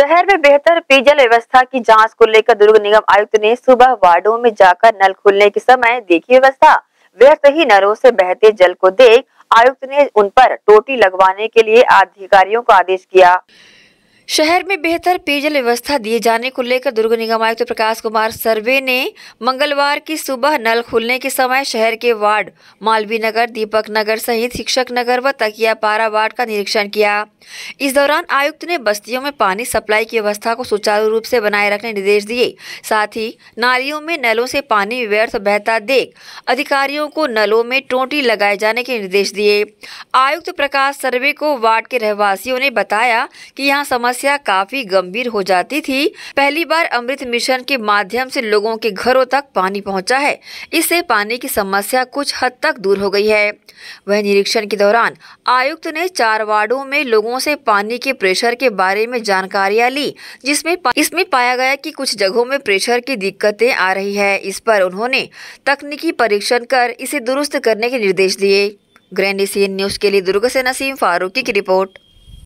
शहर में बेहतर पेयजल व्यवस्था की जांच को लेकर दुर्ग निगम आयुक्त ने सुबह वार्डो में जाकर नल खुलने के समय देखी व्यवस्था व्यर्थ ही नलों से बहते जल को देख आयुक्त ने उन पर टोटी लगवाने के लिए अधिकारियों को आदेश किया शहर में बेहतर पेयजल व्यवस्था दिए जाने को लेकर दुर्ग निगम आयुक्त तो प्रकाश कुमार सर्वे ने मंगलवार की सुबह नल खुलने के समय शहर के वार्ड मालवी नगर दीपक नगर सहित शिक्षक नगर व तकिया पारा वार्ड का निरीक्षण किया इस दौरान आयुक्त ने बस्तियों में पानी सप्लाई की व्यवस्था को सुचारू रूप से बनाए रखने निर्देश दिए साथ ही नालियों में नलों से पानी व्यर्थ बहता देख अधिकारियों को नलों में टोटी लगाए जाने के निर्देश दिए आयुक्त प्रकाश सर्वे को वार्ड के रहवासियों ने बताया कि यहाँ समस्या समस्या काफी गंभीर हो जाती थी पहली बार अमृत मिशन के माध्यम से लोगों के घरों तक पानी पहुंचा है इससे पानी की समस्या कुछ हद तक दूर हो गई है वह निरीक्षण के दौरान आयुक्त ने चार वार्डो में लोगों से पानी के प्रेशर के बारे में जानकारियां ली जिसमें पा, इसमें पाया गया कि कुछ जगहों में प्रेशर की दिक्कतें आ रही है इस पर उन्होंने तकनीकी परीक्षण कर इसे दुरुस्त करने के निर्देश दिए ग्रैंड एशियन न्यूज के लिए दुर्ग से नसीम फारूकी की रिपोर्ट